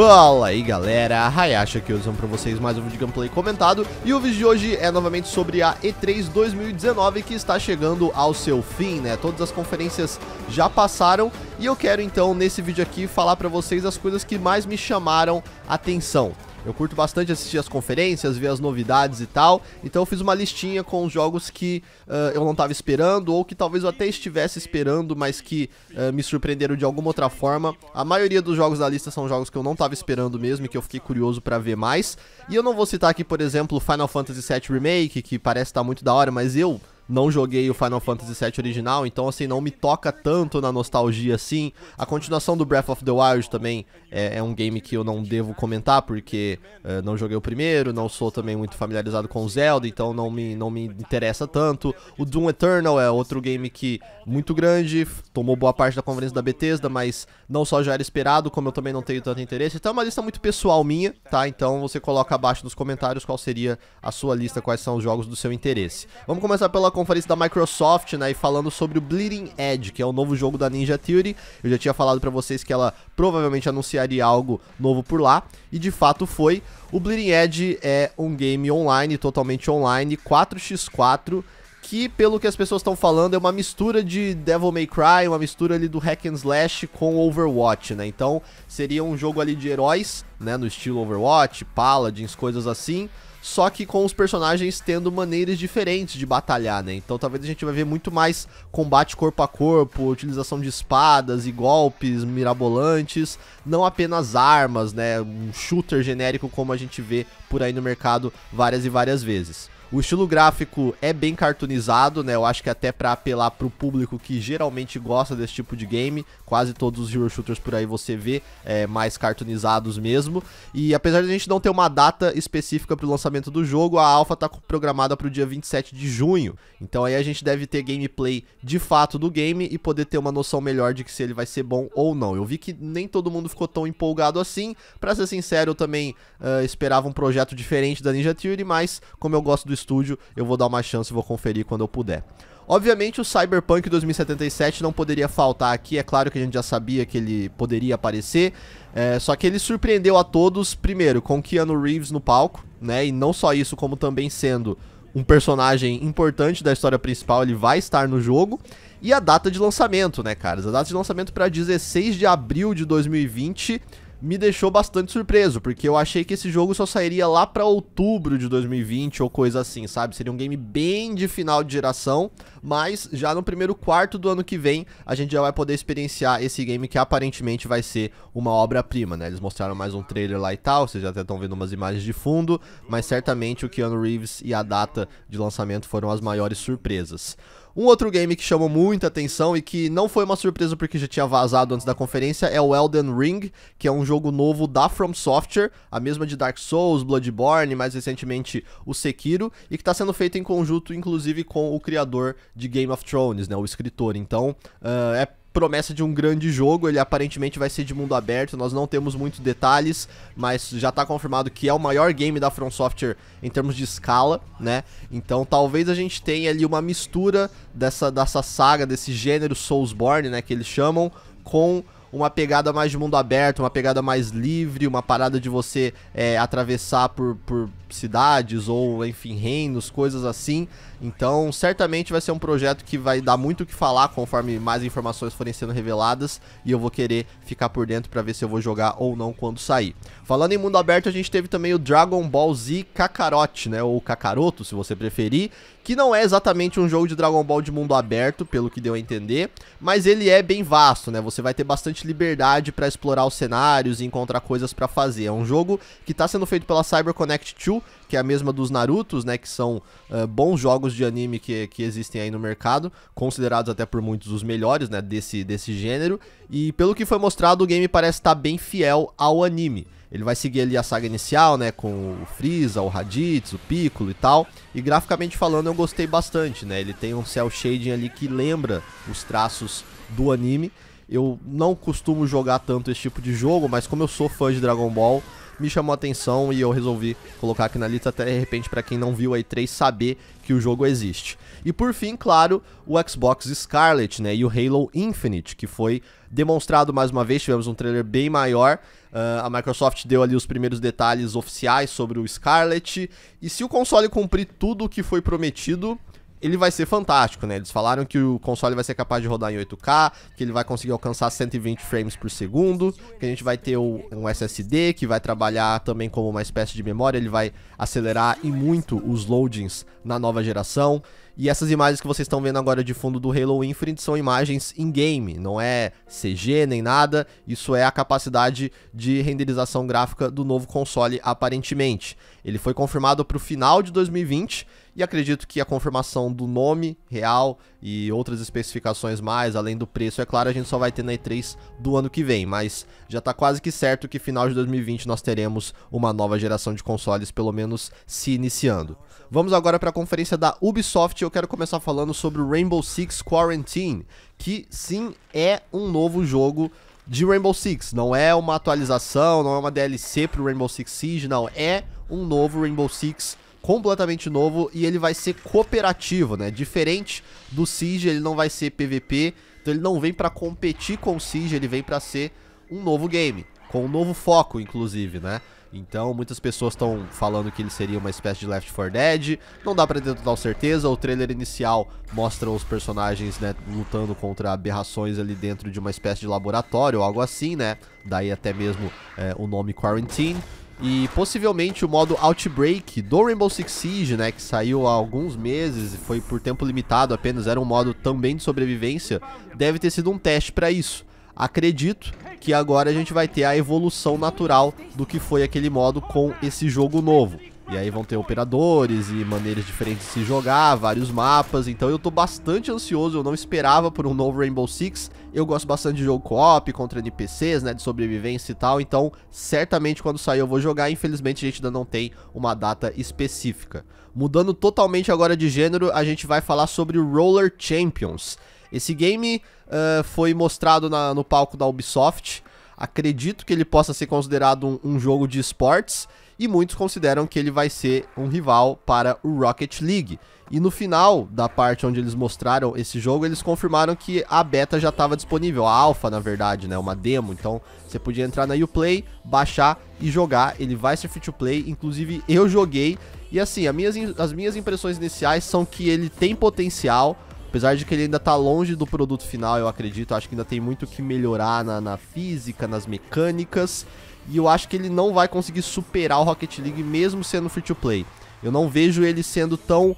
Fala aí galera, Hayashi aqui usando pra vocês mais um vídeo gameplay comentado E o vídeo de hoje é novamente sobre a E3 2019 que está chegando ao seu fim, né? Todas as conferências já passaram E eu quero então nesse vídeo aqui falar pra vocês as coisas que mais me chamaram atenção eu curto bastante assistir as conferências, ver as novidades e tal. Então eu fiz uma listinha com os jogos que uh, eu não estava esperando, ou que talvez eu até estivesse esperando, mas que uh, me surpreenderam de alguma outra forma. A maioria dos jogos da lista são jogos que eu não estava esperando mesmo e que eu fiquei curioso para ver mais. E eu não vou citar aqui, por exemplo, Final Fantasy VII Remake, que parece estar tá muito da hora, mas eu não joguei o Final Fantasy VII original, então assim, não me toca tanto na nostalgia assim. A continuação do Breath of the Wild também é, é um game que eu não devo comentar, porque é, não joguei o primeiro, não sou também muito familiarizado com Zelda, então não me, não me interessa tanto. O Doom Eternal é outro game que muito grande, tomou boa parte da conferência da Bethesda, mas não só já era esperado, como eu também não tenho tanto interesse. Então é uma lista muito pessoal minha, tá? Então você coloca abaixo nos comentários qual seria a sua lista, quais são os jogos do seu interesse. Vamos começar pela conferência da Microsoft, né, e falando sobre o Bleeding Edge, que é o novo jogo da Ninja Theory. Eu já tinha falado para vocês que ela provavelmente anunciaria algo novo por lá, e de fato foi. O Bleeding Edge é um game online, totalmente online, 4x4, que, pelo que as pessoas estão falando, é uma mistura de Devil May Cry, uma mistura ali do hack and slash com Overwatch, né? Então, seria um jogo ali de heróis, né, no estilo Overwatch, Paladins, coisas assim, só que com os personagens tendo maneiras diferentes de batalhar, né? Então talvez a gente vai ver muito mais combate corpo a corpo, utilização de espadas e golpes mirabolantes, não apenas armas, né? Um shooter genérico como a gente vê por aí no mercado várias e várias vezes. O estilo gráfico é bem cartoonizado, né? Eu acho que é até para apelar para o público que geralmente gosta desse tipo de game, quase todos os hero shooters por aí você vê é, mais cartoonizados mesmo. E apesar de a gente não ter uma data específica para o lançamento do jogo, a alpha tá programada para o dia 27 de junho. Então aí a gente deve ter gameplay de fato do game e poder ter uma noção melhor de que se ele vai ser bom ou não. Eu vi que nem todo mundo ficou tão empolgado assim. Para ser sincero, eu também uh, esperava um projeto diferente da Ninja Theory, mas como eu gosto do estúdio, eu vou dar uma chance e vou conferir quando eu puder. Obviamente o Cyberpunk 2077 não poderia faltar aqui, é claro que a gente já sabia que ele poderia aparecer, é, só que ele surpreendeu a todos, primeiro, com Keanu Reeves no palco, né, e não só isso, como também sendo um personagem importante da história principal, ele vai estar no jogo, e a data de lançamento, né, caras, a data de lançamento para 16 de abril de 2020 me deixou bastante surpreso, porque eu achei que esse jogo só sairia lá para outubro de 2020 ou coisa assim, sabe? Seria um game bem de final de geração, mas já no primeiro quarto do ano que vem a gente já vai poder experienciar esse game que aparentemente vai ser uma obra-prima, né? Eles mostraram mais um trailer lá e tal, vocês já até estão vendo umas imagens de fundo, mas certamente o Keanu Reeves e a data de lançamento foram as maiores surpresas. Um outro game que chamou muita atenção e que não foi uma surpresa porque já tinha vazado antes da conferência é o Elden Ring, que é um jogo novo da From Software, a mesma de Dark Souls, Bloodborne, mais recentemente o Sekiro, e que está sendo feito em conjunto, inclusive, com o criador de Game of Thrones, né, o escritor. Então, uh, é promessa de um grande jogo, ele aparentemente vai ser de mundo aberto, nós não temos muitos detalhes, mas já está confirmado que é o maior game da From Software em termos de escala, né? Então talvez a gente tenha ali uma mistura dessa, dessa saga, desse gênero Soulsborne, né, que eles chamam, com uma pegada mais de mundo aberto, uma pegada mais livre, uma parada de você é, atravessar por, por cidades ou, enfim, reinos, coisas assim. Então, certamente vai ser um projeto que vai dar muito o que falar conforme mais informações forem sendo reveladas e eu vou querer ficar por dentro para ver se eu vou jogar ou não quando sair. Falando em mundo aberto, a gente teve também o Dragon Ball Z Kakarot, né, ou Kakaroto, se você preferir, que não é exatamente um jogo de Dragon Ball de mundo aberto, pelo que deu a entender, mas ele é bem vasto, né? Você vai ter bastante liberdade para explorar os cenários e encontrar coisas para fazer. É um jogo que tá sendo feito pela Cyber Connect 2, que é a mesma dos Narutos, né? Que são uh, bons jogos de anime que, que existem aí no mercado, considerados até por muitos os melhores, né? Desse, desse gênero. E pelo que foi mostrado, o game parece estar bem fiel ao anime. Ele vai seguir ali a saga inicial, né? Com o Freeza, o Raditz, o Piccolo e tal. E graficamente falando, eu gostei bastante, né? Ele tem um cel shading ali que lembra os traços do anime. Eu não costumo jogar tanto esse tipo de jogo, mas como eu sou fã de Dragon Ball, me chamou a atenção e eu resolvi colocar aqui na lista até de repente para quem não viu a E3 saber que o jogo existe. E por fim, claro, o Xbox Scarlet, né, e o Halo Infinite, que foi demonstrado mais uma vez, tivemos um trailer bem maior. Uh, a Microsoft deu ali os primeiros detalhes oficiais sobre o Scarlet. E se o console cumprir tudo o que foi prometido, ele vai ser fantástico, né? Eles falaram que o console vai ser capaz de rodar em 8K, que ele vai conseguir alcançar 120 frames por segundo, que a gente vai ter um SSD que vai trabalhar também como uma espécie de memória, ele vai acelerar e muito os loadings na nova geração. E essas imagens que vocês estão vendo agora de fundo do Halo Infinite são imagens in-game, não é CG nem nada, isso é a capacidade de renderização gráfica do novo console aparentemente. Ele foi confirmado para o final de 2020 e acredito que a confirmação do nome real e outras especificações mais, além do preço, é claro, a gente só vai ter na E3 do ano que vem, mas já tá quase que certo que final de 2020 nós teremos uma nova geração de consoles, pelo menos se iniciando. Vamos agora para a conferência da Ubisoft, eu quero começar falando sobre o Rainbow Six Quarantine, que sim é um novo jogo de Rainbow Six, não é uma atualização, não é uma DLC pro Rainbow Six Siege, não, é um novo Rainbow Six completamente novo e ele vai ser cooperativo, né? Diferente do Siege, ele não vai ser PVP, então ele não vem para competir com o Siege, ele vem para ser um novo game, com um novo foco, inclusive, né? Então, muitas pessoas estão falando que ele seria uma espécie de Left 4 Dead. Não dá pra ter total certeza. O trailer inicial mostra os personagens, né, lutando contra aberrações ali dentro de uma espécie de laboratório, algo assim, né? Daí até mesmo é, o nome Quarantine. E possivelmente o modo Outbreak do Rainbow Six Siege, né, que saiu há alguns meses e foi por tempo limitado apenas, era um modo também de sobrevivência, deve ter sido um teste para isso. Acredito que agora a gente vai ter a evolução natural do que foi aquele modo com esse jogo novo. E aí vão ter operadores e maneiras diferentes de se jogar, vários mapas. Então eu tô bastante ansioso, eu não esperava por um novo Rainbow Six. Eu gosto bastante de jogo co-op contra NPCs, né, de sobrevivência e tal. Então, certamente quando sair eu vou jogar. Infelizmente a gente ainda não tem uma data específica. Mudando totalmente agora de gênero, a gente vai falar sobre Roller Champions. Esse game uh, foi mostrado na, no palco da Ubisoft. Acredito que ele possa ser considerado um, um jogo de esportes e muitos consideram que ele vai ser um rival para o Rocket League. E no final da parte onde eles mostraram esse jogo, eles confirmaram que a beta já estava disponível, a alfa na verdade, né, uma demo. Então você podia entrar na Uplay, baixar e jogar. Ele vai ser free to play, inclusive eu joguei. E assim, as minhas, as minhas impressões iniciais são que ele tem potencial, Apesar de que ele ainda está longe do produto final, eu acredito. Acho que ainda tem muito que melhorar na, na física, nas mecânicas. E eu acho que ele não vai conseguir superar o Rocket League mesmo sendo free to play. Eu não vejo ele sendo tão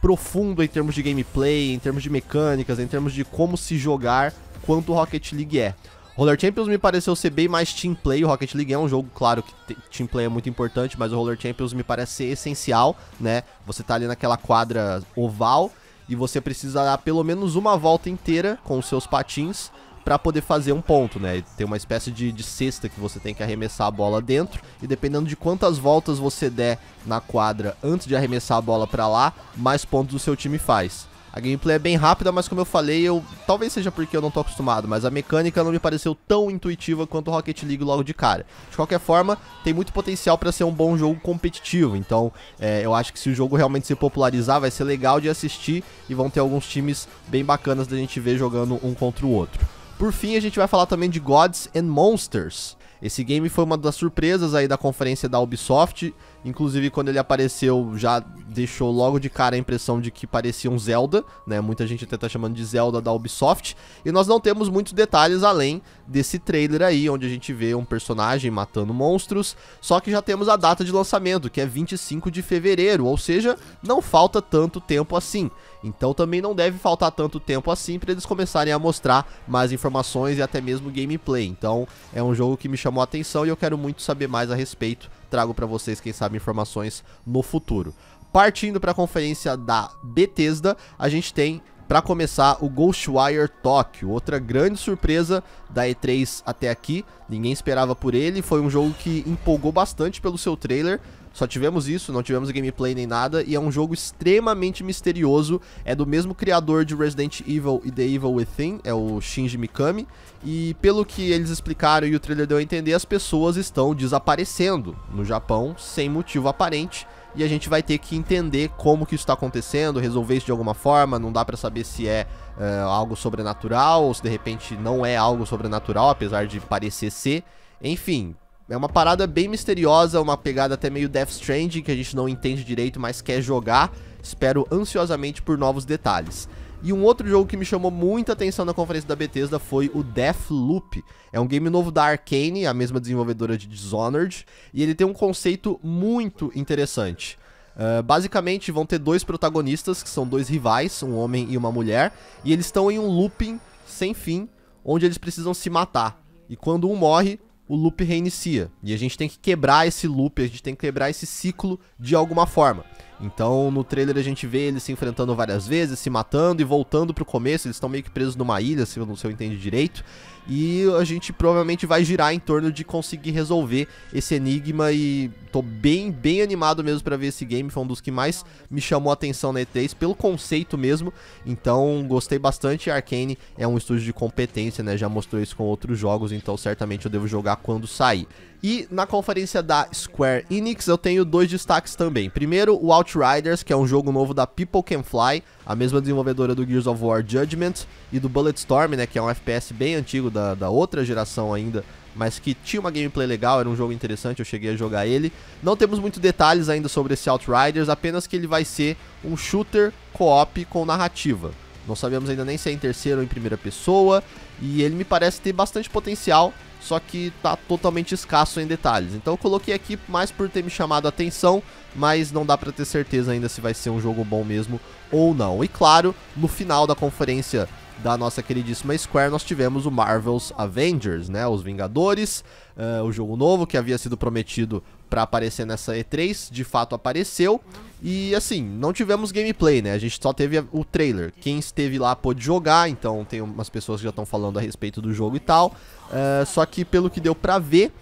profundo em termos de gameplay, em termos de mecânicas, em termos de como se jogar quanto o Rocket League é. Roller Champions me pareceu ser bem mais team play. O Rocket League é um jogo, claro, que team play é muito importante, mas o Roller Champions me parece ser essencial, né? Você tá ali naquela quadra oval e você precisa dar pelo menos uma volta inteira com os seus patins para poder fazer um ponto, né? Tem uma espécie de, de cesta que você tem que arremessar a bola dentro e dependendo de quantas voltas você der na quadra antes de arremessar a bola para lá, mais pontos o seu time faz. A gameplay é bem rápida, mas como eu falei, eu talvez seja porque eu não tô acostumado, mas a mecânica não me pareceu tão intuitiva quanto o Rocket League logo de cara. De qualquer forma, tem muito potencial para ser um bom jogo competitivo, então é, eu acho que se o jogo realmente se popularizar, vai ser legal de assistir e vão ter alguns times bem bacanas da gente ver jogando um contra o outro. Por fim, a gente vai falar também de Gods and Monsters. Esse game foi uma das surpresas aí da conferência da Ubisoft Inclusive, quando ele apareceu, já deixou logo de cara a impressão de que parecia um Zelda, né? Muita gente até tá chamando de Zelda da Ubisoft. E nós não temos muitos detalhes além desse trailer aí, onde a gente vê um personagem matando monstros. Só que já temos a data de lançamento, que é 25 de fevereiro, ou seja, não falta tanto tempo assim. Então também não deve faltar tanto tempo assim para eles começarem a mostrar mais informações e até mesmo gameplay. Então é um jogo que me chamou a atenção e eu quero muito saber mais a respeito trago para vocês, quem sabe, informações no futuro. Partindo para a conferência da Bethesda, a gente tem para começar o Ghostwire Tokyo, outra grande surpresa da E3 até aqui. Ninguém esperava por ele, foi um jogo que empolgou bastante pelo seu trailer, só tivemos isso, não tivemos gameplay nem nada, e é um jogo extremamente misterioso. É do mesmo criador de Resident Evil e The Evil Within, é o Shinji Mikami. E pelo que eles explicaram e o trailer deu a entender, as pessoas estão desaparecendo no Japão sem motivo aparente e a gente vai ter que entender como que isso está acontecendo, resolver isso de alguma forma, não dá para saber se é, é, algo sobrenatural ou se de repente não é algo sobrenatural, apesar de parecer ser. Enfim, é uma parada bem misteriosa, uma pegada até meio Death Stranding, que a gente não entende direito, mas quer jogar. Espero ansiosamente por novos detalhes. E um outro jogo que me chamou muita atenção na conferência da Bethesda foi o Deathloop. É um game novo da Arkane, a mesma desenvolvedora de Dishonored, e ele tem um conceito muito interessante. Uh, basicamente, vão ter dois protagonistas, que são dois rivais, um homem e uma mulher, e eles estão em um looping sem fim, onde eles precisam se matar. E quando um morre, o loop reinicia. E a gente tem que quebrar esse loop, a gente tem que quebrar esse ciclo de alguma forma. Então, no trailer a gente vê eles se enfrentando várias vezes, se matando e voltando pro começo. Eles estão meio que presos numa ilha, se eu, se eu entendo direito. E a gente provavelmente vai girar em torno de conseguir resolver esse enigma. E tô bem, bem animado mesmo para ver esse game. Foi um dos que mais me chamou a atenção na E3, pelo conceito mesmo. Então, gostei bastante. Arkane é um estúdio de competência, né? Já mostrou isso com outros jogos, então certamente eu devo jogar quando sair. E na conferência da Square Enix eu tenho dois destaques também. Primeiro, o Outriders, que é um jogo novo da People Can Fly, a mesma desenvolvedora do Gears of War Judgment e do Bulletstorm, né, que é um FPS bem antigo da, da outra geração ainda, mas que tinha uma gameplay legal, era um jogo interessante, eu cheguei a jogar ele. Não temos muitos detalhes ainda sobre esse Outriders, apenas que ele vai ser um shooter co-op com narrativa. Não sabemos ainda nem se é em terceira ou em primeira pessoa. E ele me parece ter bastante potencial, só que tá totalmente escasso em detalhes. Então eu coloquei aqui mais por ter me chamado a atenção, mas não dá para ter certeza ainda se vai ser um jogo bom mesmo ou não. E claro, no final da conferência da nossa queridíssima Square, nós tivemos o Marvel's Avengers, né? Os Vingadores, uh, o jogo novo que havia sido prometido para aparecer nessa E3, de fato apareceu. E assim, não tivemos gameplay, né? A gente só teve o trailer. Quem esteve lá pôde jogar, então tem umas pessoas que já estão falando a respeito do jogo e tal. Uh, só que pelo que deu pra ver,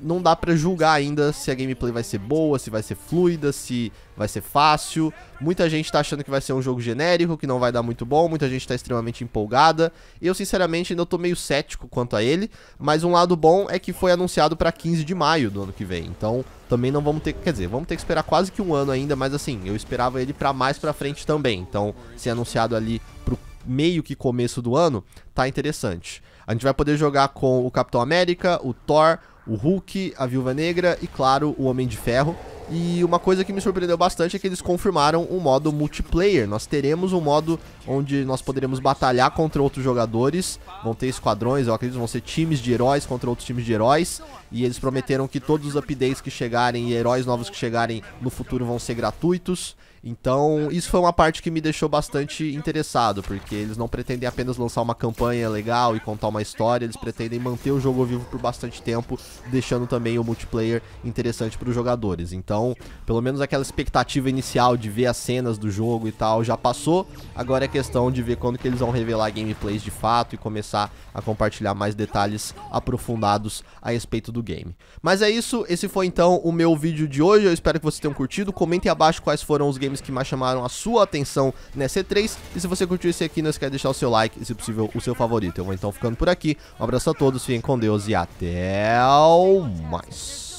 não dá para julgar ainda se a gameplay vai ser boa, se vai ser fluida, se vai ser fácil. Muita gente tá achando que vai ser um jogo genérico, que não vai dar muito bom, muita gente tá extremamente empolgada. Eu, sinceramente, ainda tô meio cético quanto a ele, mas um lado bom é que foi anunciado para 15 de maio do ano que vem. Então, também não vamos ter, quer dizer, vamos ter que esperar quase que um ano ainda, mas assim, eu esperava ele para mais para frente também. Então, ser anunciado ali pro meio que começo do ano, tá interessante. A gente vai poder jogar com o Capitão América, o Thor, o Hulk, a Viúva Negra e, claro, o Homem de Ferro. E uma coisa que me surpreendeu bastante é que eles confirmaram um modo multiplayer. Nós teremos um modo onde nós poderemos batalhar contra outros jogadores. Vão ter esquadrões, eu acredito, vão ser times de heróis contra outros times de heróis. E eles prometeram que todos os updates que chegarem e heróis novos que chegarem no futuro vão ser gratuitos. Então, isso foi uma parte que me deixou bastante interessado, porque eles não pretendem apenas lançar uma campanha legal e contar uma história, eles pretendem manter o jogo vivo por bastante tempo, deixando também o multiplayer interessante para os jogadores. Então, então, pelo menos aquela expectativa inicial de ver as cenas do jogo e tal já passou. Agora é questão de ver quando que eles vão revelar gameplays de fato e começar a compartilhar mais detalhes aprofundados a respeito do game. Mas é isso, esse foi então o meu vídeo de hoje. Eu espero que vocês tenham curtido. Comentem abaixo quais foram os games que mais chamaram a sua atenção nessa E3. E se você curtiu esse aqui, não esquece de deixar o seu like e, se possível, o seu favorito. Eu vou então ficando por aqui. Um abraço a todos, fiquem com Deus e até mais.